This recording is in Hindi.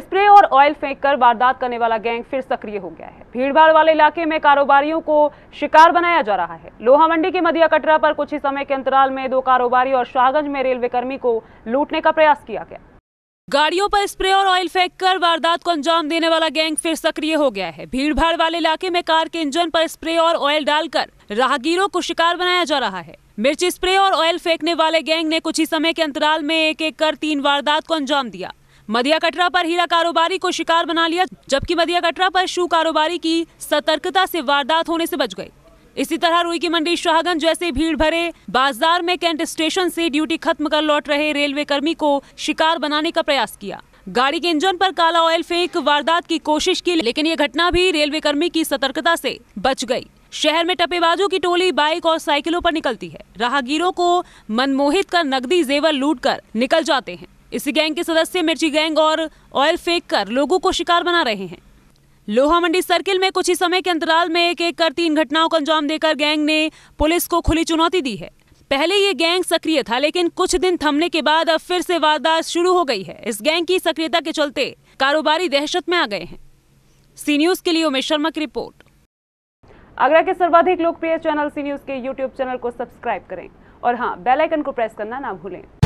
स्प्रे और ऑयल फेंक कर वारदात करने वाला गैंग फिर सक्रिय हो गया है भीड़भाड़ वाले इलाके में कारोबारियों को शिकार बनाया जा रहा है लोहा मंडी के मदिया कटरा पर कुछ ही समय के अंतराल में दो कारोबारी और शाहगंज में रेलवे कर्मी को लूटने का प्रयास किया गया गाड़ियों पर स्प्रे और ऑयल फेंक कर वारदात को अंजाम देने वाला गैंग फिर सक्रिय हो गया है भीड़भाड़ वाले इलाके में कार के इंजन पर स्प्रे और ऑयल डालकर राहगीरों को शिकार बनाया जा रहा है मिर्च स्प्रे और ऑयल फेंकने वाले गैंग ने कुछ ही समय के अंतराल में एक एक कर तीन वारदात को अंजाम दिया मदिया कटरा पर हीरा कारोबारी को शिकार बना लिया जबकि मदिया कटरा पर शू कारोबारी की सतर्कता से वारदात होने से बच गए इसी तरह रुई की मंडी शाहगंज जैसे भीड़ भरे बाजार में कैंट स्टेशन से ड्यूटी खत्म कर लौट रहे रेलवे कर्मी को शिकार बनाने का प्रयास किया गाड़ी के इंजन पर काला ऑयल फेंक वारदात की कोशिश की लेकिन ये घटना भी रेलवे कर्मी की सतर्कता से बच गई शहर में टपेबाजों की टोली बाइक और साइकिलों पर निकलती है राहगीरों को मनमोहित कर नकदी जेवर लूट कर निकल जाते हैं इसी गैंग के सदस्य मिर्ची गैंग और ऑयल फेंक कर लोगों को शिकार बना रहे हैं लोहा मंडी सर्किल में कुछ ही समय के अंतराल में एक एक कर तीन घटनाओं को अंजाम देकर गैंग ने पुलिस को खुली चुनौती दी है पहले ये गैंग सक्रिय था लेकिन कुछ दिन थमने के बाद अब फिर से वारदात शुरू हो गई है इस गैंग की सक्रियता के चलते कारोबारी दहशत में आ गए हैं सी न्यूज के लिए उमेश शर्मा की रिपोर्ट आगरा के सर्वाधिक लोकप्रिय चैनल सी न्यूज के यूट्यूब चैनल को सब्सक्राइब करें और हाँ बेलाइकन को प्रेस करना ना भूलें